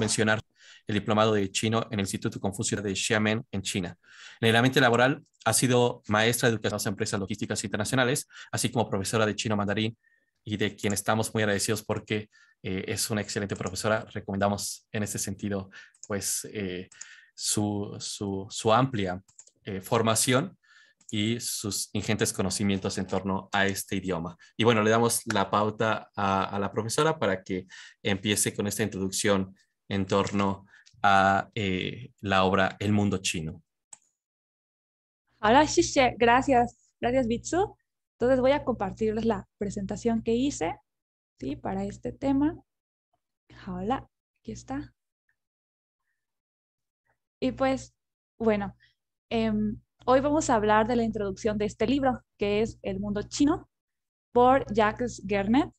mencionar el diplomado de chino en el Instituto Confucio de Xiamen en China. En el ambiente laboral ha sido maestra de educación a empresas logísticas internacionales, así como profesora de chino mandarín y de quien estamos muy agradecidos porque eh, es una excelente profesora. Recomendamos en este sentido pues eh, su, amplia eh, formación y sus ingentes conocimientos en torno a este idioma. Y bueno, le damos la pauta a la profesora para que empiece con esta introducción en torno a eh, la obra El Mundo Chino. Hola, Xixie. gracias, gracias Bitsu. Entonces voy a compartirles la presentación que hice para este tema. Hola, aquí está. Y pues, bueno, em, hoy vamos a hablar de la introducción de este libro, que es El Mundo Chino, por Jacques Gernet.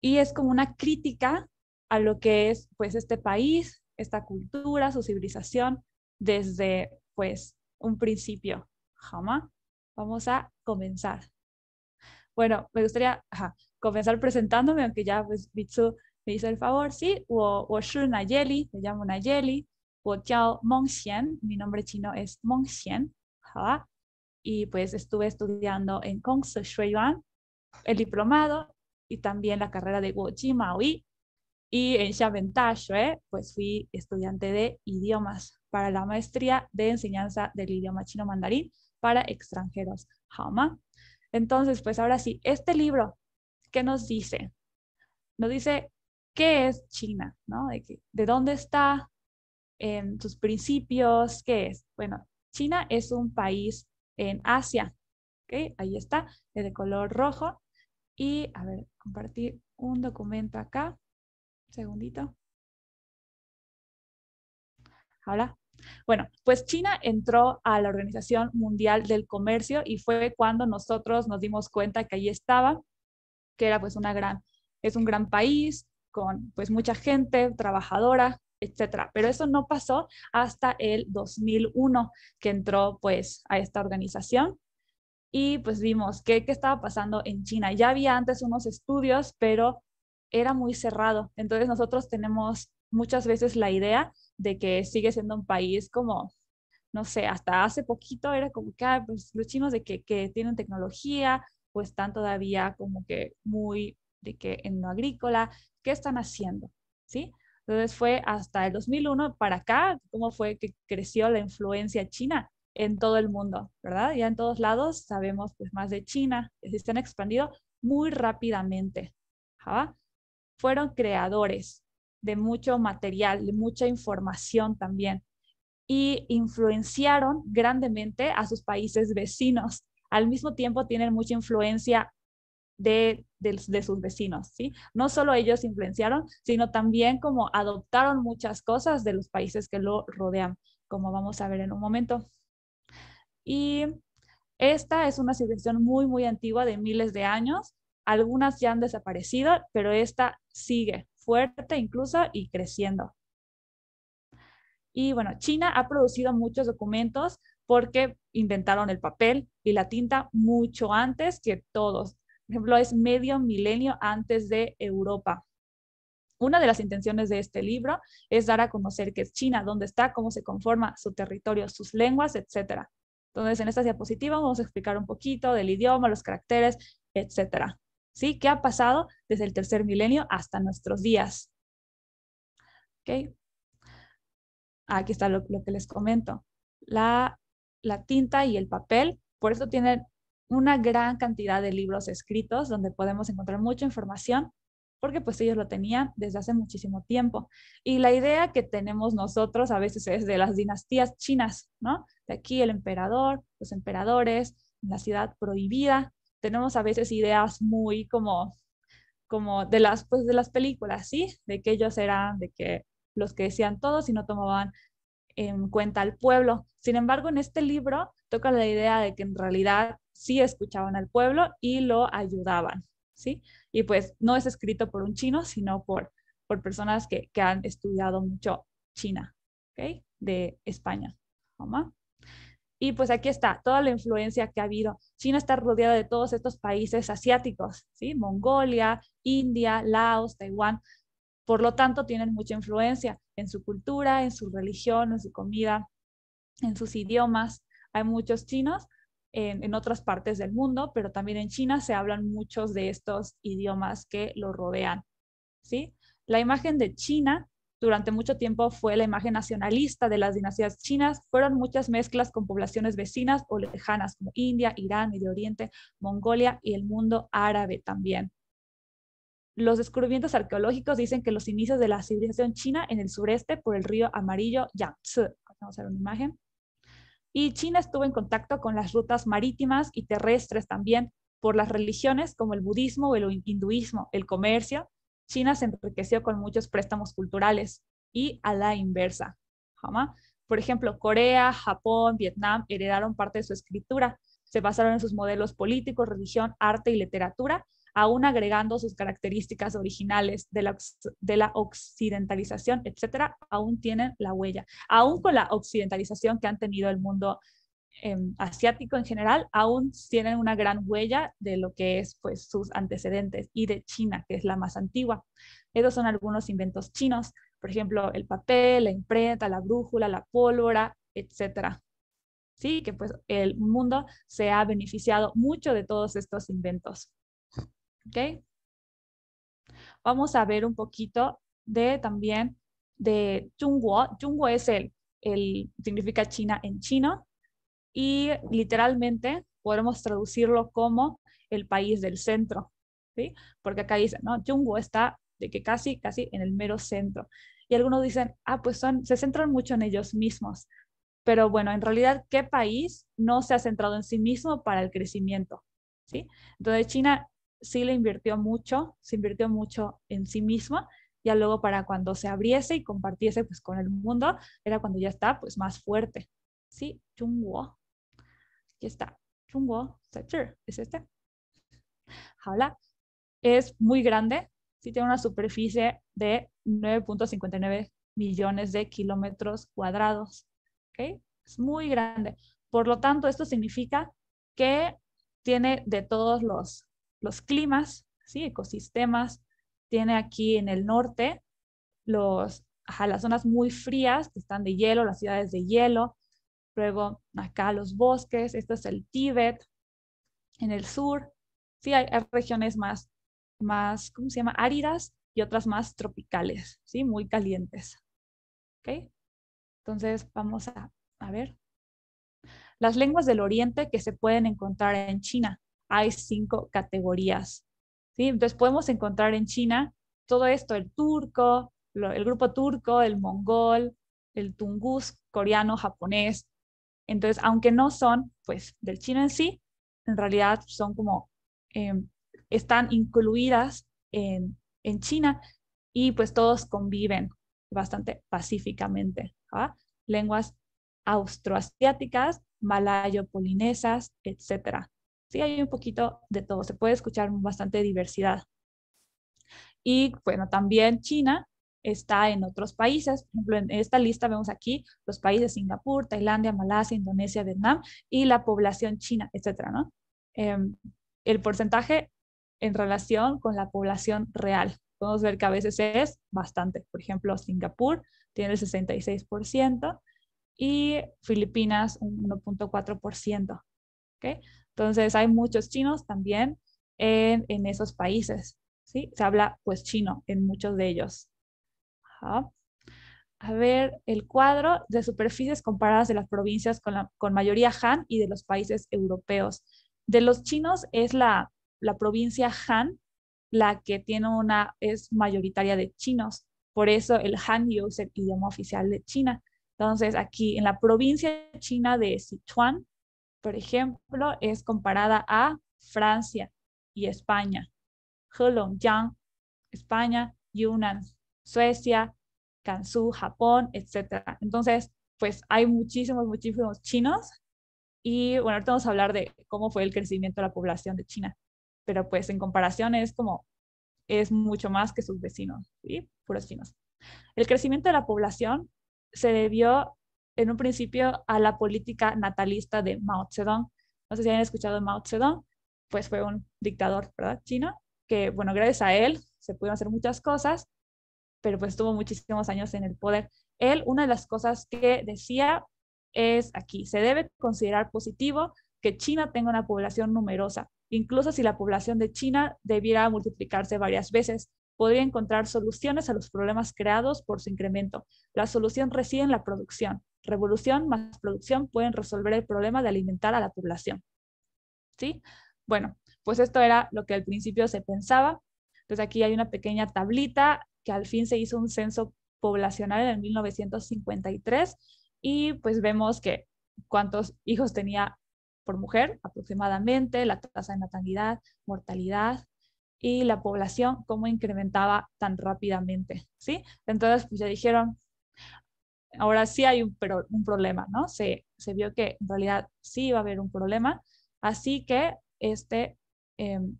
Y es como una crítica a lo que es pues este país, esta cultura, su civilización desde pues un principio. Jama, vamos a comenzar. Bueno, me gustaría comenzar presentándome, aunque ya pues Bitsu me hizo el favor, sí, wo, Nayeli, me llamo Nayeli, wo chao Mongxian, mi nombre chino es Mongxian, ¿ja? y pues estuve estudiando en Kongsu Shuiyuan, el diplomado y también la carrera de Wu Maui y en eh, pues fui estudiante de idiomas para la maestría de enseñanza del idioma chino mandarín para extranjeros, Hama. Entonces, pues ahora sí, este libro, ¿qué nos dice? Nos dice qué es China, ¿no? De, de dónde está, en sus principios, ¿qué es? Bueno, China es un país en Asia, ¿ok? Ahí está, es de color rojo. Y, a ver, compartir un documento acá. Segundito. Ahora. Bueno, pues China entró a la Organización Mundial del Comercio y fue cuando nosotros nos dimos cuenta que ahí estaba, que era pues una gran, es un gran país con pues mucha gente trabajadora, etcétera. Pero eso no pasó hasta el 2001 que entró pues a esta organización y pues vimos qué, qué estaba pasando en China. Ya había antes unos estudios, pero era muy cerrado. Entonces nosotros tenemos muchas veces la idea de que sigue siendo un país como, no sé, hasta hace poquito era como que ah, pues, los chinos de que, tienen tecnología, pues están todavía como que muy de que en lo agrícola, ¿qué están haciendo? ¿Sí? Entonces fue hasta el 2001 para acá, cómo fue que creció la influencia china en todo el mundo, ¿verdad? Ya en todos lados sabemos pues más de China, se han expandido muy rápidamente. ¿ah? fueron creadores de mucho material, de mucha información también, y influenciaron grandemente a sus países vecinos. Al mismo tiempo tienen mucha influencia de, sus vecinos, ¿sí? No solo ellos influenciaron, sino también como adoptaron muchas cosas de los países que lo rodean, como vamos a ver en un momento. Y esta es una situación muy, muy antigua de miles de años algunas ya han desaparecido, pero esta sigue fuerte incluso y creciendo. Y bueno, China ha producido muchos documentos porque inventaron el papel y la tinta mucho antes que todos. Por ejemplo, es medio milenio antes de Europa. Una de las intenciones de este libro es dar a conocer qué es China, dónde está, cómo se conforma su territorio, sus lenguas, etc. Entonces, en esta diapositiva vamos a explicar un poquito del idioma, los caracteres, etc. ¿sí? ¿Qué ha pasado desde el tercer milenio hasta nuestros días? Aquí está lo, que les comento. La, tinta y el papel, por eso tienen una gran cantidad de libros escritos donde podemos encontrar mucha información porque pues ellos lo tenían desde hace muchísimo tiempo. Y la idea que tenemos nosotros a veces es de las dinastías chinas, ¿no? De aquí el emperador, los emperadores, la ciudad prohibida, tenemos a veces ideas muy como, como de, las, pues, de las películas, ¿sí? De que ellos eran, de que los que decían todo y no tomaban en cuenta al pueblo. Sin embargo, en este libro toca la idea de que en realidad sí escuchaban al pueblo y lo ayudaban, ¿sí? Y pues no es escrito por un chino, sino por, por personas que, han estudiado mucho China, ¿ok? De España. Y pues aquí está toda la influencia que ha habido. China está rodeada de todos estos países asiáticos, ¿sí? Mongolia, India, Laos, Taiwán. Por lo tanto, tienen mucha influencia en su cultura, en su religión, en su comida, en sus idiomas. Hay muchos chinos en, otras partes del mundo, pero también en China se hablan muchos de estos idiomas que lo rodean, ¿sí? La imagen de China durante mucho tiempo fue la imagen nacionalista de las dinastías chinas, fueron muchas mezclas con poblaciones vecinas o lejanas como India, Irán, Medio Oriente, Mongolia y el mundo árabe también. Los descubrimientos arqueológicos dicen que los inicios de la civilización china en el sureste por el río amarillo Yangtze. Vamos a ver una imagen. Y China estuvo en contacto con las rutas marítimas y terrestres también por las religiones como el budismo o el hinduismo, el comercio China se enriqueció con muchos préstamos culturales y a la inversa. Por ejemplo, Corea, Japón, Vietnam heredaron parte de su escritura, se basaron en sus modelos políticos, religión, arte y literatura, aún agregando sus características originales de la, de la occidentalización, etcétera, aún tienen la huella, aún con la occidentalización que han tenido el mundo Em, asiático en general aún tienen una gran huella de lo que es pues sus antecedentes y de China, que es la más antigua. Esos son algunos inventos chinos, por ejemplo, el papel, la imprenta, la brújula, la pólvora, etcétera. Sí, que pues el mundo se ha beneficiado mucho de todos estos inventos. ¿Ok? Vamos a ver un poquito de también de Zhongguo. Zhongguo es el significa China en chino y literalmente podemos traducirlo como el país del centro, ¿sí? Porque acá dice ¿no? Yungu está de que casi, casi en el mero centro. Y algunos dicen, ah, pues se centran mucho en ellos mismos. Pero bueno, en realidad, ¿qué país no se ha centrado en sí mismo para el crecimiento? ¿Sí? Entonces China sí le invirtió mucho, se invirtió mucho en sí misma, ya luego para cuando se abriese y compartiese pues con el mundo, era cuando ya está pues más fuerte. Sí, Chungwo. Aquí está. Chungo, es este. Hola. Es muy grande, sí tiene una superficie de 9.59 millones de kilómetros cuadrados. Es muy grande. Por lo tanto, esto significa que tiene de todos los, los climas, ¿sí? ecosistemas. Tiene aquí en el norte los, las zonas muy frías que están de hielo, las ciudades de hielo, luego acá los bosques, este es el Tíbet, en el sur, sí, hay, regiones más, más, ¿cómo se llama?, áridas y otras más tropicales, sí, muy calientes. Entonces vamos a, ver. Las lenguas del oriente que se pueden encontrar en China. Hay cinco categorías. ¿sí? Entonces podemos encontrar en China todo esto, el turco, el grupo turco, el mongol, el tungus coreano, japonés, entonces, aunque no son pues del chino en sí, en realidad son como, eh, están incluidas en, China y pues todos conviven bastante pacíficamente. ¿ah? Lenguas austroasiáticas, malayo-polinesas, etc. Sí, hay un poquito de todo, se puede escuchar bastante diversidad. Y bueno, también China está en otros países. Por ejemplo, en esta lista vemos aquí los países Singapur, Tailandia, Malasia, Indonesia, Vietnam y la población china, etcétera, ¿no? Em, el porcentaje en relación con la población real. Podemos ver que a veces es bastante. Por ejemplo, Singapur tiene el 66% y Filipinas un 1.4%. Entonces, hay muchos chinos también en, esos países. ¿sí? Se habla pues chino en muchos de ellos a ver el cuadro de superficies comparadas de las provincias con, con mayoría Han y de los países europeos. De los chinos es la, la provincia Han la que tiene una, es mayoritaria de chinos, por eso el Han es el idioma oficial de China. Entonces aquí en la provincia china de Sichuan, por ejemplo, es comparada a Francia y España, Heilongjiang, España, Yunnan, Suecia, Kansu, Japón, etc. Entonces, pues hay muchísimos, muchísimos chinos. Y bueno, ahorita vamos a hablar de cómo fue el crecimiento de la población de China. Pero pues en comparación es como, es mucho más que sus vecinos, ¿sí? Puros chinos. El crecimiento de la población se debió en un principio a la política natalista de Mao Zedong. No sé si han escuchado de Mao Zedong, pues fue un dictador, ¿verdad? Chino, que bueno, gracias a él se pudieron hacer muchas cosas pero pues tuvo muchísimos años en el poder. Él, una de las cosas que decía es aquí, se debe considerar positivo que China tenga una población numerosa, incluso si la población de China debiera multiplicarse varias veces, podría encontrar soluciones a los problemas creados por su incremento. La solución reside en la producción. Revolución más producción pueden resolver el problema de alimentar a la población. ¿Sí? Bueno, pues esto era lo que al principio se pensaba. Entonces aquí hay una pequeña tablita que al fin se hizo un censo poblacional en 1953 y pues vemos que cuántos hijos tenía por mujer aproximadamente, la tasa de natalidad, mortalidad y la población, cómo incrementaba tan rápidamente, ¿sí? Entonces, pues ya dijeron, ahora sí hay un, pero, un problema, ¿no? Se, vio que en realidad sí iba a haber un problema, así que este, em,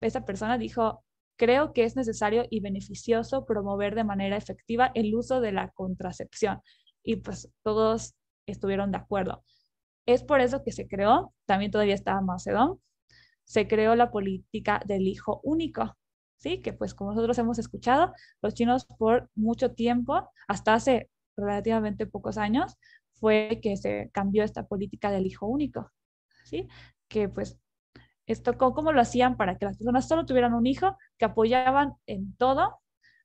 esta persona dijo, creo que es necesario y beneficioso promover de manera efectiva el uso de la contracepción. Y pues todos estuvieron de acuerdo. Es por eso que se creó, también todavía estaba Macedón, se creó la política del hijo único, ¿sí? Que pues como nosotros hemos escuchado, los chinos por mucho tiempo, hasta hace relativamente pocos años, fue que se cambió esta política del hijo único, ¿sí? Que pues esto, ¿cómo lo hacían para que las personas solo tuvieran un hijo, que apoyaban en todo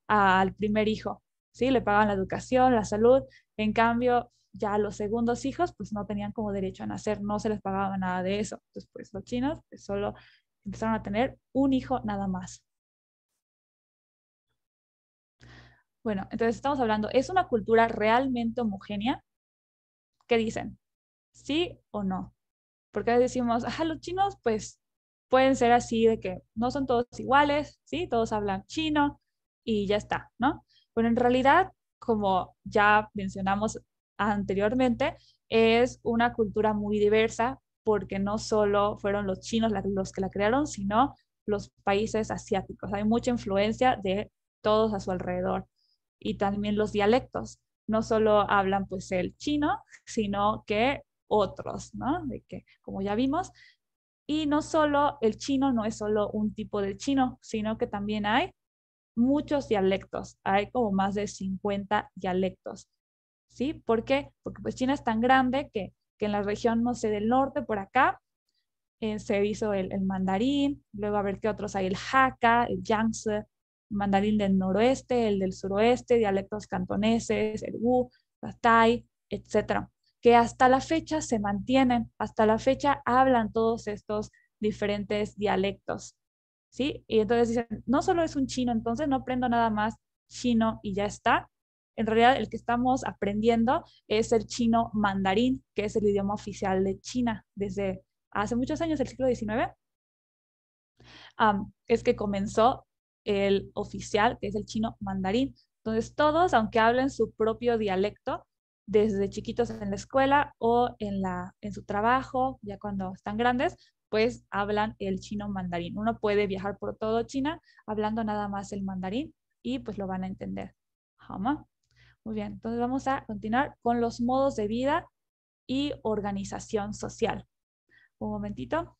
al primer hijo? ¿sí? Le pagaban la educación, la salud, en cambio ya los segundos hijos pues no tenían como derecho a nacer, no se les pagaba nada de eso. Entonces pues los chinos pues, solo empezaron a tener un hijo nada más. Bueno, entonces estamos hablando, ¿es una cultura realmente homogénea? ¿Qué dicen? ¿Sí o no? Porque decimos, ajá, los chinos pues pueden ser así de que no son todos iguales, ¿sí? Todos hablan chino y ya está, ¿no? Bueno, en realidad, como ya mencionamos anteriormente, es una cultura muy diversa porque no solo fueron los chinos los que la crearon, sino los países asiáticos. Hay mucha influencia de todos a su alrededor y también los dialectos. No solo hablan pues el chino, sino que otros, ¿no? De que, como ya vimos, y no solo el chino, no es solo un tipo de chino, sino que también hay muchos dialectos, hay como más de 50 dialectos. ¿Sí? ¿Por qué? Porque pues China es tan grande que, en la región, no sé, del norte por acá, eh, se hizo el, mandarín, luego a ver qué otros hay, el Hakka, el Yangtze, mandarín del noroeste, el del suroeste, dialectos cantoneses, el Wu, la Tai, etc que hasta la fecha se mantienen, hasta la fecha hablan todos estos diferentes dialectos, ¿sí? Y entonces dicen, no solo es un chino, entonces no aprendo nada más chino y ya está. En realidad el que estamos aprendiendo es el chino mandarín, que es el idioma oficial de China desde hace muchos años, el siglo XIX. es que comenzó el oficial, que es el chino mandarín. Entonces todos, aunque hablen su propio dialecto, desde chiquitos en la escuela o en, su trabajo, ya cuando están grandes, pues hablan el chino mandarín. Uno puede viajar por todo China hablando nada más el mandarín y pues lo van a entender. Muy bien, entonces vamos a continuar con los modos de vida y organización social. Un momentito.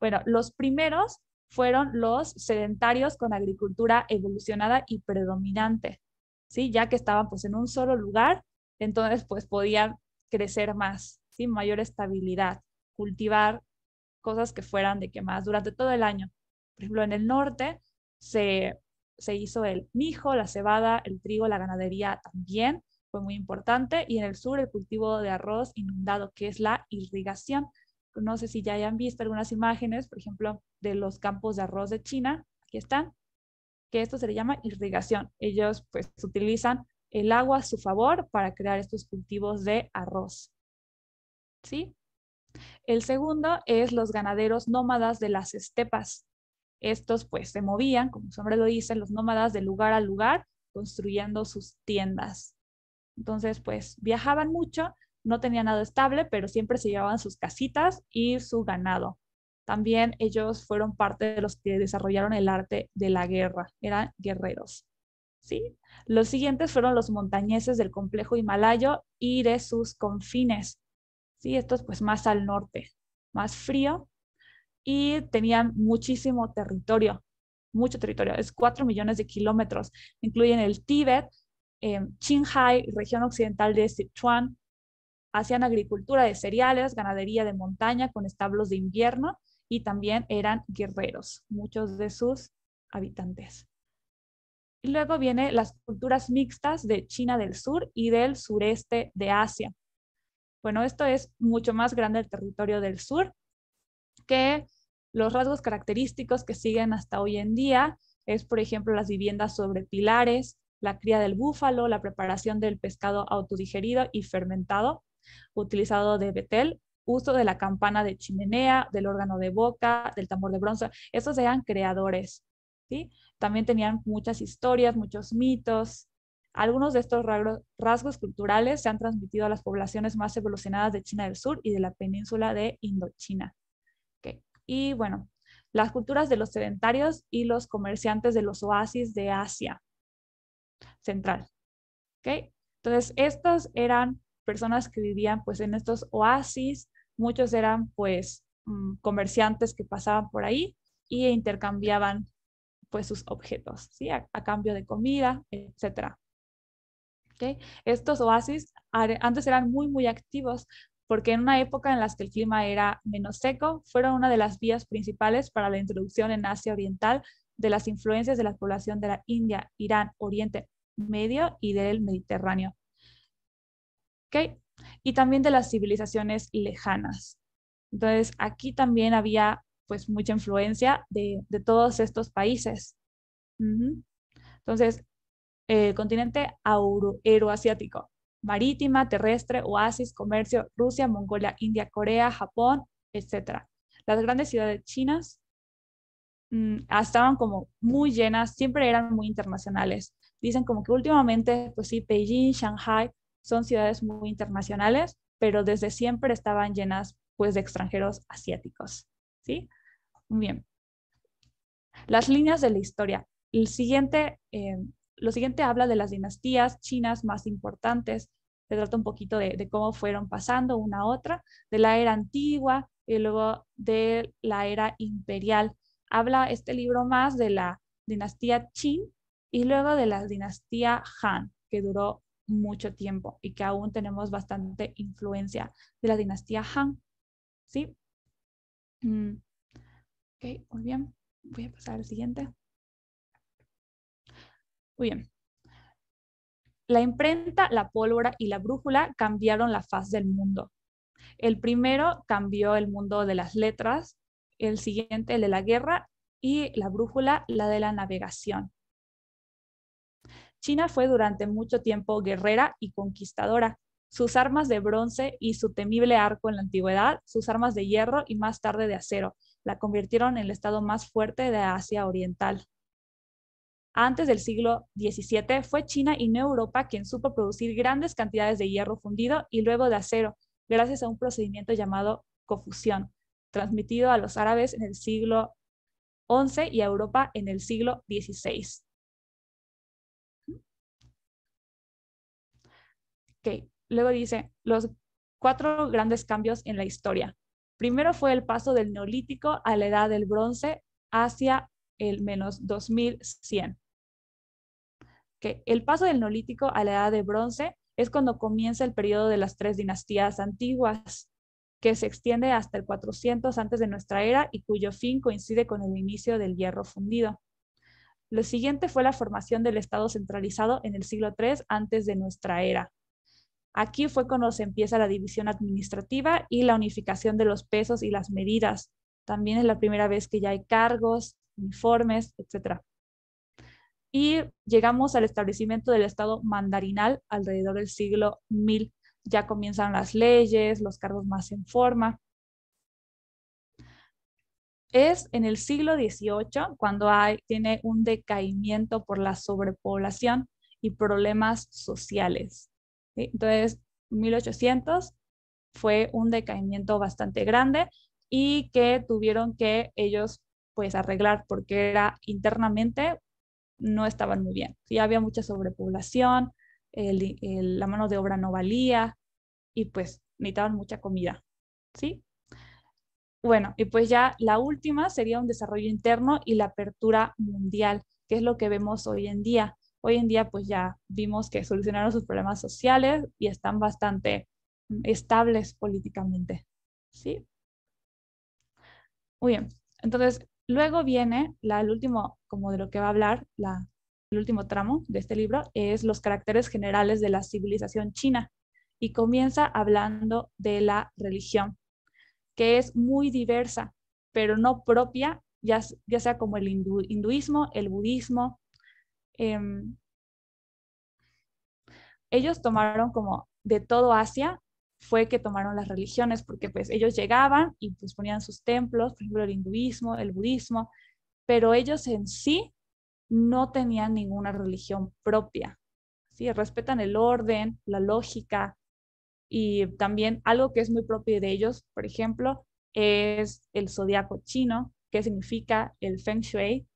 Bueno, los primeros fueron los sedentarios con agricultura evolucionada y predominante, ¿sí? ya que estaban pues en un solo lugar, entonces pues podían crecer más, ¿sí? mayor estabilidad, cultivar cosas que fueran de que más durante todo el año. Por ejemplo, en el norte se, se hizo el mijo, la cebada, el trigo, la ganadería también, fue muy importante, y en el sur el cultivo de arroz inundado, que es la irrigación no sé si ya hayan visto algunas imágenes, por ejemplo, de los campos de arroz de China, aquí están, que esto se le llama irrigación. Ellos pues utilizan el agua a su favor para crear estos cultivos de arroz. ¿Sí? El segundo es los ganaderos nómadas de las estepas. Estos pues se movían, como su nombre lo dice, los nómadas de lugar a lugar, construyendo sus tiendas. Entonces pues viajaban mucho no tenía nada estable, pero siempre se llevaban sus casitas y su ganado. También ellos fueron parte de los que desarrollaron el arte de la guerra, eran guerreros. ¿sí? Los siguientes fueron los montañeses del complejo himalayo y de sus confines. ¿sí? Estos pues más al norte, más frío y tenían muchísimo territorio, mucho territorio, es 4 millones de kilómetros. Incluyen el Tíbet, eh, Qinghai, región occidental de Sichuan, hacían agricultura de cereales, ganadería de montaña con establos de invierno y también eran guerreros, muchos de sus habitantes. Y luego viene las culturas mixtas de China del Sur y del sureste de Asia. Bueno, esto es mucho más grande el territorio del sur que los rasgos característicos que siguen hasta hoy en día es, por ejemplo, las viviendas sobre pilares, la cría del búfalo, la preparación del pescado autodigerido y fermentado, utilizado de Betel, uso de la campana de chimenea, del órgano de boca, del tambor de bronce. Estos eran creadores. ¿sí? También tenían muchas historias, muchos mitos. Algunos de estos rasgos culturales se han transmitido a las poblaciones más evolucionadas de China del Sur y de la península de Indochina. ¿Okay? Y bueno, las culturas de los sedentarios y los comerciantes de los oasis de Asia Central. ¿Okay? Entonces, estos eran personas que vivían pues en estos oasis, muchos eran pues mm, comerciantes que pasaban por ahí y intercambiaban pues sus objetos, ¿sí? A, cambio de comida, etc. ¿Okay? Estos oasis antes eran muy, muy activos porque en una época en la que el clima era menos seco, fueron una de las vías principales para la introducción en Asia Oriental de las influencias de la población de la India, Irán, Oriente Medio y del Mediterráneo. Y también de las civilizaciones lejanas. Entonces, aquí también había pues mucha influencia de, de todos estos países. Entonces, el eh, continente euroasiático, marítima, terrestre, oasis, comercio, Rusia, Mongolia, India, Corea, Japón, etc. Las grandes ciudades chinas mm, ah, estaban como muy llenas, siempre eran muy internacionales. Dicen como que últimamente, pues sí, Beijing, Shanghai son ciudades muy internacionales, pero desde siempre estaban llenas pues de extranjeros asiáticos, ¿sí? bien. Las líneas de la historia. El siguiente, eh, lo siguiente habla de las dinastías chinas más importantes. Se trata un poquito de, de cómo fueron pasando una a otra, de la era antigua y luego de la era imperial. Habla este libro más de la dinastía Qin y luego de la dinastía Han, que duró mucho tiempo y que aún tenemos bastante influencia de la dinastía Han. ¿Sí? Mm. muy bien. Voy a pasar al siguiente. Muy bien. La imprenta, la pólvora y la brújula cambiaron la faz del mundo. El primero cambió el mundo de las letras, el siguiente el de la guerra y la brújula la de la navegación. China fue durante mucho tiempo guerrera y conquistadora. Sus armas de bronce y su temible arco en la antigüedad, sus armas de hierro y más tarde de acero, la convirtieron en el estado más fuerte de Asia Oriental. Antes del siglo XVII fue China y no Europa quien supo producir grandes cantidades de hierro fundido y luego de acero, gracias a un procedimiento llamado cofusión, transmitido a los árabes en el siglo XI y a Europa en el siglo XVI. luego dice los cuatro grandes cambios en la historia. Primero fue el paso del neolítico a la edad del bronce hacia el menos 2100. El paso del neolítico a la edad de bronce es cuando comienza el periodo de las tres dinastías antiguas, que se extiende hasta el 400 antes de nuestra era y cuyo fin coincide con el inicio del hierro fundido. Lo siguiente fue la formación del Estado centralizado en el siglo III antes de nuestra era. Aquí fue cuando se empieza la división administrativa y la unificación de los pesos y las medidas. También es la primera vez que ya hay cargos, uniformes, etc. Y llegamos al establecimiento del Estado mandarinal alrededor del siglo 1000. Ya comienzan las leyes, los cargos más en forma. Es en el siglo XVIII cuando hay, tiene un decaimiento por la sobrepoblación y problemas sociales entonces, 1800 fue un decaimiento bastante grande y que tuvieron que ellos pues arreglar porque era internamente no estaban muy bien. Ya había mucha sobrepoblación, la mano de obra no valía y pues necesitaban mucha comida, ¿sí? Bueno, y pues ya la última sería un desarrollo interno y la apertura mundial, que es lo que vemos hoy en día. Hoy en día pues ya vimos que solucionaron sus problemas sociales y están bastante mm, estables políticamente. ¿Sí? Muy bien. Entonces, luego viene la, el último, como de lo que va a hablar, la, el último tramo de este libro, es los caracteres generales de la civilización china. Y comienza hablando de la religión, que es muy diversa, pero no propia, ya, ya sea como el hinduismo, el budismo, Em, ellos tomaron como de todo Asia fue que tomaron las religiones, porque pues ellos llegaban y pues ponían sus templos, por ejemplo el hinduismo, el budismo, pero ellos en sí no tenían ninguna religión propia. ¿sí? Respetan el orden, la lógica y también algo que es muy propio de ellos, por ejemplo, es el zodiaco chino, que significa el feng shui,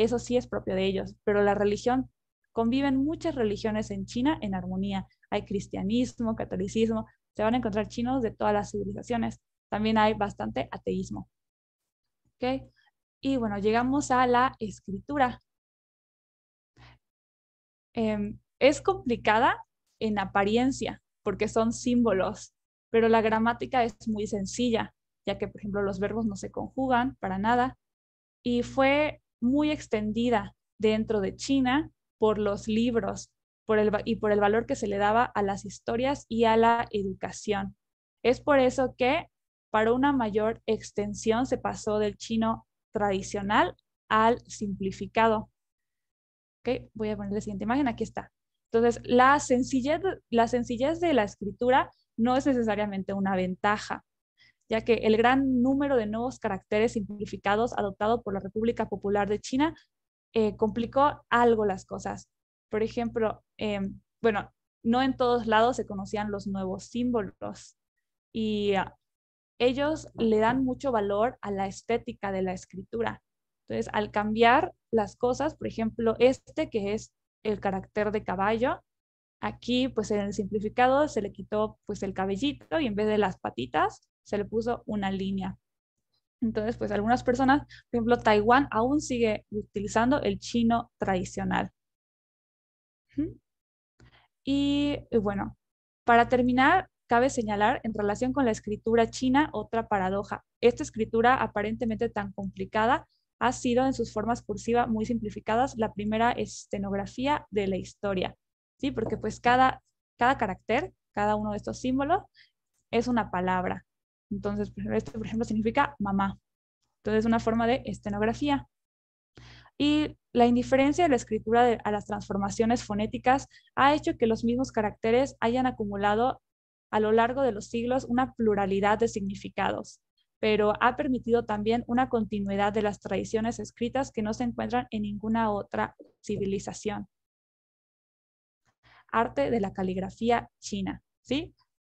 eso sí es propio de ellos, pero la religión, conviven muchas religiones en China en armonía. Hay cristianismo, catolicismo, se van a encontrar chinos de todas las civilizaciones. También hay bastante ateísmo. Y bueno, llegamos a la escritura. Em, es complicada en apariencia porque son símbolos, pero la gramática es muy sencilla, ya que, por ejemplo, los verbos no se conjugan para nada. Y fue muy extendida dentro de China por los libros por el, y por el valor que se le daba a las historias y a la educación. Es por eso que para una mayor extensión se pasó del chino tradicional al simplificado. Okay, voy a poner la siguiente imagen, aquí está. Entonces, la sencillez, la sencillez de la escritura no es necesariamente una ventaja, ya que el gran número de nuevos caracteres simplificados adoptado por la República Popular de China eh, complicó algo las cosas. Por ejemplo, em, bueno, no en todos lados se conocían los nuevos símbolos y ah, ellos le dan mucho valor a la estética de la escritura. Entonces, al cambiar las cosas, por ejemplo, este que es el carácter de caballo, aquí pues en el simplificado se le quitó pues el cabellito y en vez de las patitas se le puso una línea. Entonces, pues algunas personas, por ejemplo, Taiwán aún sigue utilizando el chino tradicional. Y bueno, para terminar, cabe señalar en relación con la escritura china otra paradoja. Esta escritura aparentemente tan complicada ha sido en sus formas cursivas muy simplificadas la primera estenografía de la historia, ¿sí? Porque pues cada carácter, cada uno de estos símbolos es una palabra. Entonces, esto, por ejemplo, significa mamá. Entonces, una forma de estenografía. Y la indiferencia de la escritura a las transformaciones fonéticas ha hecho que los mismos caracteres hayan acumulado a lo largo de los siglos una pluralidad de significados, pero ha permitido también una continuidad de las tradiciones escritas que no se encuentran en ninguna otra civilización. Arte de la caligrafía china, ¿sí?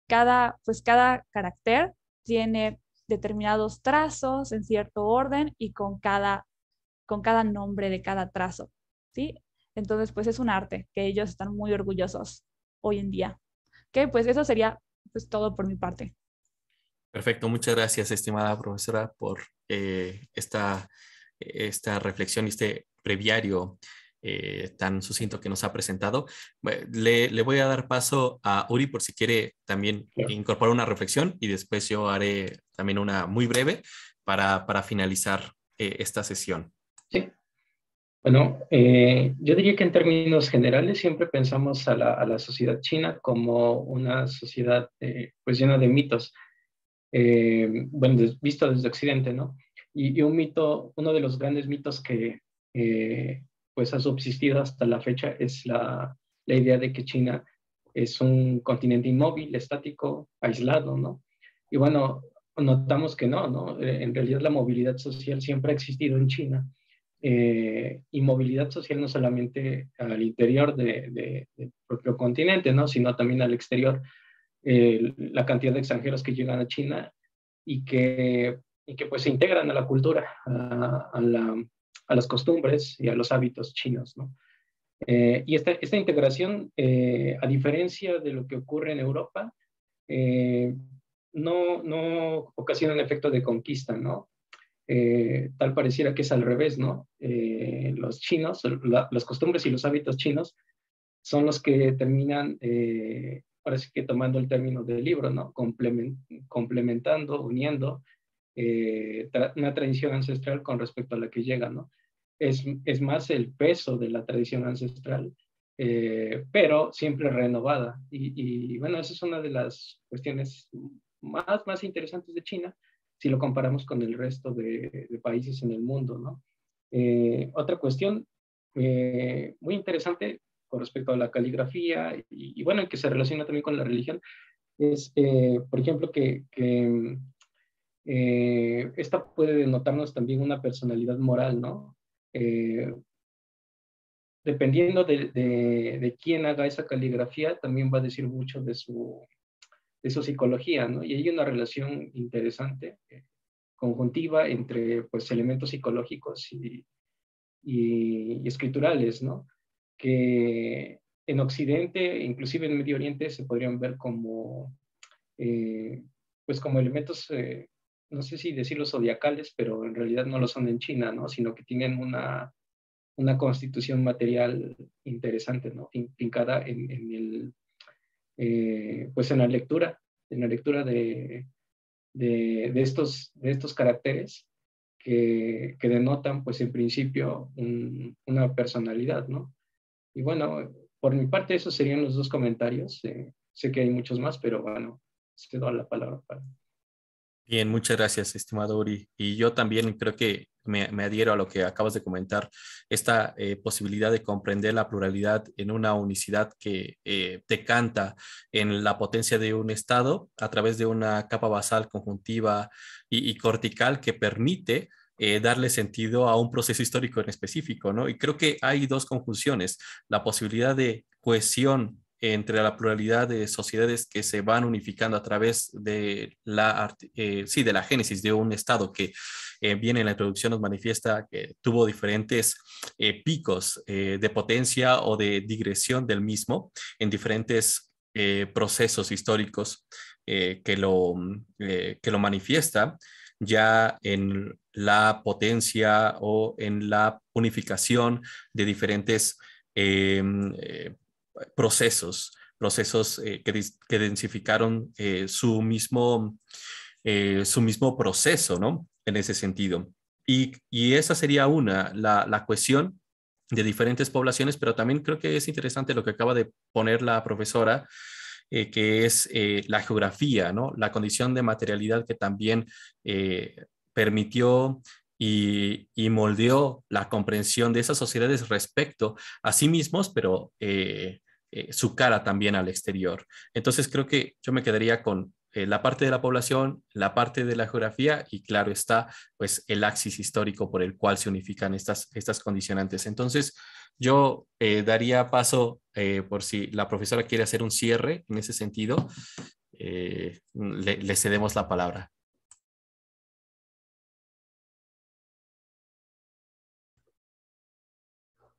Cada, pues cada carácter tiene determinados trazos en cierto orden y con cada, con cada nombre de cada trazo, ¿sí? Entonces, pues es un arte que ellos están muy orgullosos hoy en día. ¿Qué? Pues eso sería pues, todo por mi parte. Perfecto, muchas gracias, estimada profesora, por eh, esta, esta reflexión y este previario. Eh, tan sucinto que nos ha presentado. Le, le, voy a dar paso a Uri por si quiere también incorporar una reflexión y después yo haré también una muy breve para, para finalizar eh, esta sesión. Sí. Bueno, eh, yo diría que en términos generales siempre pensamos a la, a la sociedad china como una sociedad pues llena de mitos, bueno, visto desde Occidente, ¿no? Y, un mito, uno de los grandes mitos que, pues ha subsistido hasta la fecha es la, la idea de que China es un continente inmóvil, estático, aislado, ¿no? Y bueno, notamos que no, ¿no? Eh, en realidad la movilidad social siempre ha existido en China. Eh, y movilidad social no solamente al interior de, del propio continente, ¿no? sino también al exterior. Eh, la cantidad de extranjeros que llegan a China y que, y que pues se integran a la cultura, a, la, a las costumbres y a los hábitos chinos. ¿no? Eh, y esta, esta integración, eh, a diferencia de lo que ocurre en Europa, eh, no, no ocasiona un efecto de conquista, ¿no? tal pareciera que es al revés, ¿no? los chinos, las costumbres y los hábitos chinos son los que terminan, parece que tomando el término del libro, ¿no? complementando, uniendo eh, una tradición ancestral con respecto a la que llega, ¿no? Es, es más el peso de la tradición ancestral, eh, pero siempre renovada. Y, bueno, esa es una de las cuestiones más, más interesantes de China si lo comparamos con el resto de, países en el mundo, ¿no? Eh, otra cuestión muy interesante con respecto a la caligrafía y, bueno, que se relaciona también con la religión, es, por ejemplo, que, que eh, esta puede denotarnos también una personalidad moral, ¿no? Eh, dependiendo de, quién haga esa caligrafía, también va a decir mucho de su, de su psicología, ¿no? Y hay una relación interesante, eh, conjuntiva, entre pues, elementos psicológicos y, escriturales, ¿no? Que en Occidente, inclusive en Medio Oriente, se podrían ver como, pues como elementos no sé si decirlo zodiacales, pero en realidad no lo son en China, ¿no? Sino que tienen una, una constitución material interesante, ¿no? implicada en, en el, eh, pues en la lectura, en la lectura de, estos, de estos caracteres que, denotan, pues en principio, una personalidad, ¿no? Y bueno, por mi parte, esos serían los dos comentarios. Eh, sé que hay muchos más, pero bueno, cedo la palabra para... Bien, muchas gracias, estimado Uri. Y yo también creo que me, adhiero a lo que acabas de comentar, esta eh, posibilidad de comprender la pluralidad en una unicidad que te eh, canta en la potencia de un Estado a través de una capa basal, conjuntiva y, cortical que permite eh, darle sentido a un proceso histórico en específico, ¿no? Y creo que hay dos conjunciones, la posibilidad de cohesión entre la pluralidad de sociedades que se van unificando a través de la, eh, de la génesis de un Estado que eh, viene en la introducción nos manifiesta que tuvo diferentes eh, picos de potencia o de digresión del mismo en diferentes procesos históricos que, lo, que lo manifiesta ya en la potencia o en la unificación de diferentes em, procesos, procesos eh, que, que, densificaron eh, su, mismo, eh, su mismo proceso, ¿no? En ese sentido. Y, y esa sería una, la, la cuestión de diferentes poblaciones, pero también creo que es interesante lo que acaba de poner la profesora, que es la geografía, ¿no? la condición de materialidad que también permitió y, y, moldeó la comprensión de esas sociedades respecto a sí mismos, pero eh, su cara también al exterior. Entonces creo que yo me quedaría con eh, la parte de la población, la parte de la geografía y claro está, pues el axis histórico por el cual se unifican estas, estas condicionantes. Entonces yo eh, daría paso por si la profesora quiere hacer un cierre en ese sentido, le cedemos la palabra.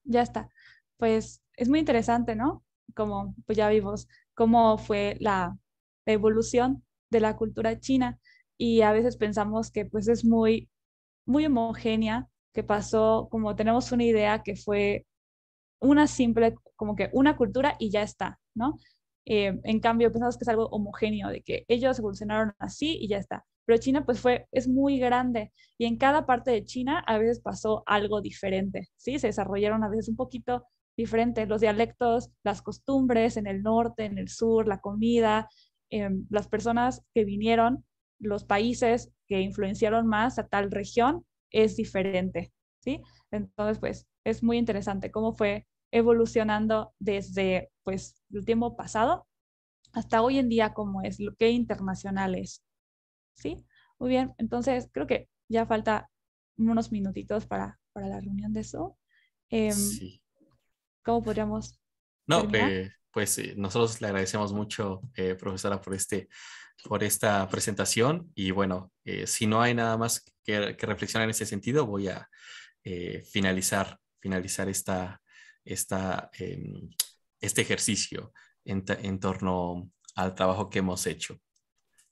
Ya está. Pues es muy interesante, ¿no? como pues ya vimos cómo fue la evolución de la cultura china y a veces pensamos que pues es muy, muy homogénea, que pasó como tenemos una idea que fue una simple, como que una cultura y ya está, ¿no? Eh, en cambio, pensamos que es algo homogéneo, de que ellos evolucionaron así y ya está. Pero China, pues fue, es muy grande y en cada parte de China a veces pasó algo diferente, ¿sí? Se desarrollaron a veces un poquito diferente, los dialectos, las costumbres en el norte, en el sur, la comida, em, las personas que vinieron, los países que influenciaron más a tal región es diferente, ¿sí? Entonces, pues es muy interesante cómo fue evolucionando desde pues el tiempo pasado hasta hoy en día cómo es lo que internacional es. ¿Sí? Muy bien, entonces creo que ya falta unos minutitos para, para la reunión de eso. Em, sí. ¿Cómo podríamos? No, eh, pues eh, nosotros le agradecemos mucho, eh, profesora, por, este, por esta presentación. Y bueno, si no hay nada más que, reflexionar en ese sentido, voy a finalizar, finalizar esta, em, este ejercicio en torno al trabajo que hemos hecho.